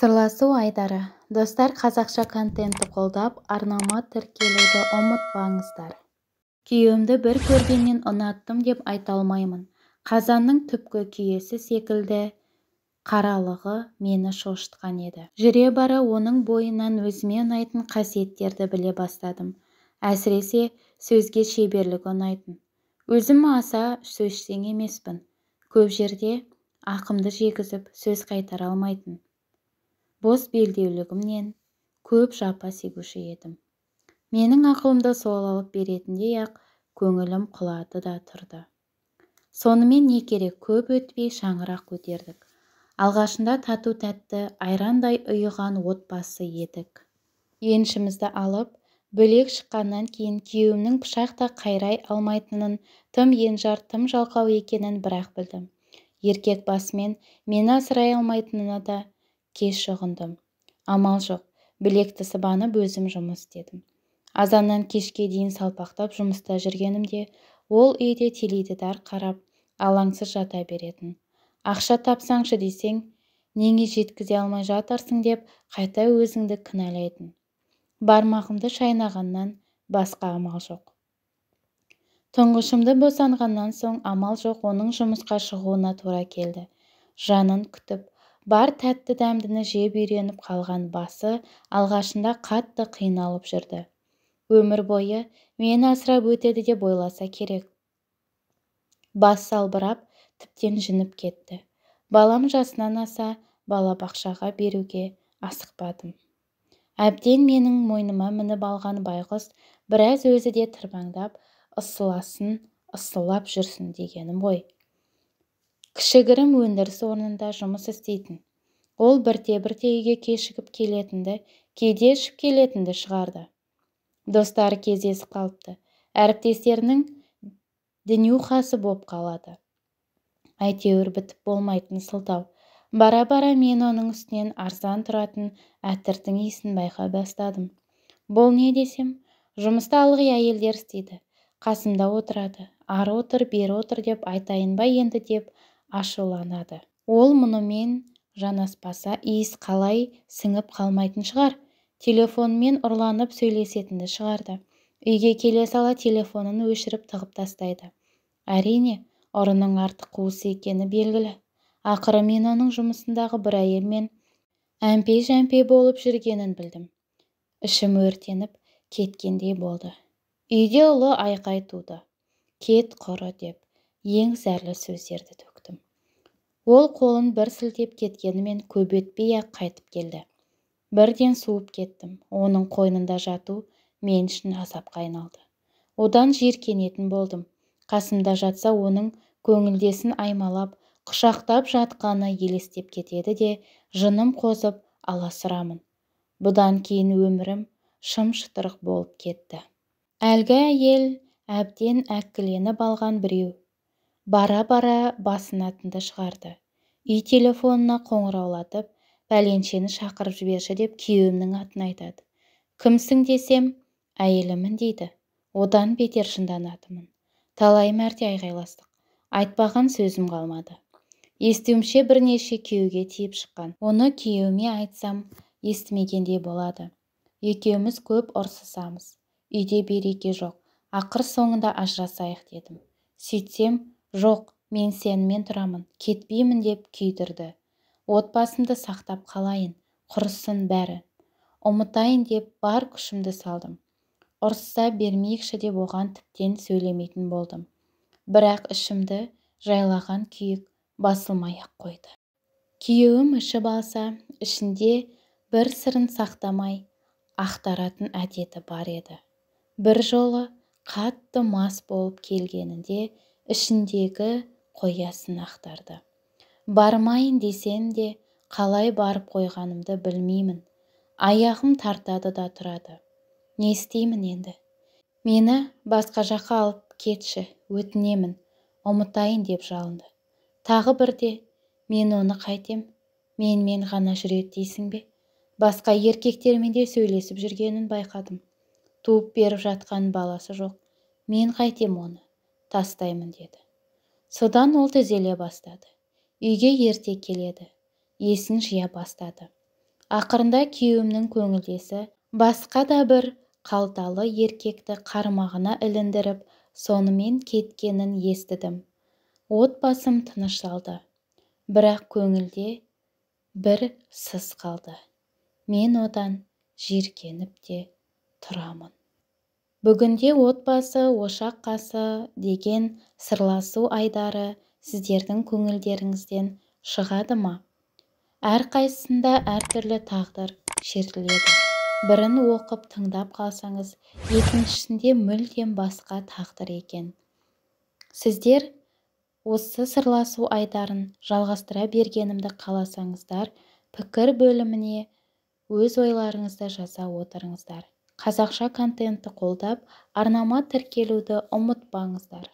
сырласу айдары достар қазақша контентті қолдап арнама тіркелуді ұмытпаңыздар күйеуімді бір көргеннен ұнаттым деп айта алмаймын қазанның түпкі күйесі секілді қаралығы мені шошытқан еді жүре бара оның бойынан өзіме ұнайтын қасиеттерді біле бастадым әсіресе сөзге шеберлігі ұнайтын өзім аса сөзшең емеспін көп жерде ақымды жегізіп сөз қайтара алмайтын бос белдеулігімнен көп жапа сегуші едім менің ақылымды сол алып беретіндей ақ көңілім құлады да тұрды сонымен не керек көп өтпей шаңырақ көтердік алғашында тату тәтті айрандай ұйыған отбасы едік еншімізді алып бөлек шыққаннан кейін күйеуімнің пышақ та қайрай алмайтынын тым енжар тым жалқау екенін бірақ білдім еркек басымен мені асырай алмайтынына да кеш шығындым амал жоқ білекті сыбанып өзім жұмыс істедім азаннан кешке дейін салпақтап жұмыста жүргенімде ол үйде теледидар қарап алаңсыз жата беретін ақша тапсаңшы десең неңе жеткізе алмай жатарсың деп қайта өзіңді кінәлайтын бармағымды шайнағаннан басқа амал жоқ тұңғышымды босанғаннан соң амал жоқ оның жұмысқа шығуына тура келді жанын күтіп бар тәтті дәмдіні жеп үйреніп қалған басы алғашында қатты қиналып жүрді өмір бойы мені асырап өтеді деп ойласа керек бас салбырап тіптен жініп кетті балам жасынан аса балабақшаға беруге асықпадым әбден менің мойныма мініп алған байғұс біраз өзі де тырбаңдап ысыласын ысылап жүрсін дегенім ғой кішігірім өндіріс орнында жұмыс істейтін ол бірте-бірте үйге кешігіп келетінді кейде ішіп келетінді шығарды достары кездесіп қалыпты әріптестерінің дінюхасы боп қалады әйтеуір бітіп болмайтын сылтау бара бара мен оның үстінен арзан тұратын әтірдің иісін байқа бастадым бұл не десем жұмыста ылғи әйелдер істейді қасымда отырады ары отыр бері отыр деп айтайын ба енді деп ашуланады ол мұнымен жанаспаса иіс қалай сіңіп қалмайтын шығар телефонмен ұрланып сөйлесетінді шығарды үйге келе сала телефонын өшіріп тығып тастайды әрине ұрының арты қуысы екені белгілі ақыры мен оның жұмысындағы бір әйелмен әмпей жәмпе болып жүргенін білдім ішім өртеніп кеткендей болды үйде ұлы айқай туды кет құры деп ең зәрлі сөздерді ол қолын бір сілтеп кеткенімен көп өтпей-ақ қайтып келді бірден суып кеттім оның қойнында жату мен үшін азапқа айналды одан жиіркенетін болдым қасымда жатса оның көңілдесін аймалап құшақтап жатқаны елестеп кетеді де жыным қозып аласұрамын бұдан кейін өмірім шым шытырық болып кетті әлгі әйел әбден әккіленіп алған біреу бара бара басынатынды шығарды үй телефонына қоңыраулатып пәленшені шақырып жіберші деп күйеуімнің атын айтады кімсің десем әйелімін дейді одан бетер жынданатынмын талай мәрте айғайластық айтпаған сөзім қалмады естуімше бірнеше күйеуге тиіп шыққан оны күйеуіме айтсам естімегендей болады екеуміз көп ұрсысамыз үйде береке жоқ ақыр соңында ажырасайық дедім сөйтсем жоқ мен сенімен тұрамын кетпеймін деп күйдірді отбасымды сақтап қалайын құрысын бәрі ұмытайын деп бар күшімді салдым ұрысса бермейікші деп оған тіптен сөйлемейтін болдым бірақ ішімді жайлаған күйік басылмай ақ қойды күйеуім ішіп алса ішінде бір сырын сақтамай ақтаратын әдеті бар еді бір жолы қатты мас болып келгенінде ішіндегі қоясын ақтарды бармайын десем де қалай барып қойғанымды білмеймін аяғым тартады да тұрады не істеймін енді мені басқа жаққа алып кетші өтінемін ұмытайын деп жалынды тағы бірде мен оны қайтем Мен ғана жүрет дейсің бе басқа еркектермен де сөйлесіп жүргенін байқадым туып беріп жатқан баласы жоқ мен қайтем оны тастаймын деді содан ол тізеле бастады үйге ерте келеді есін жия бастады ақырында күйеуімнің көңілдесі басқа да бір қалталы еркекті қармағына іліндіріп сонымен кеткенін естідім отбасым тынышталды бірақ көңілде бір сыз қалды мен одан жиіркеніп те тұрамын бүгінде отбасы ошақ қасы деген сырласу айдары сіздердің көңілдеріңізден шығады ма әрқайсысында әртүрлі тағдыр шертіледі бірін оқып тыңдап қалсаңыз екіншісінде мүлдем басқа тағдыр екен сіздер осы сырласу айдарын жалғастыра бергенімді қаласаңыздар пікір бөліміне өз ойларыңызды жаза отырыңыздар қазақша контентті қолдап арнама тіркелуді ұмытпаңыздар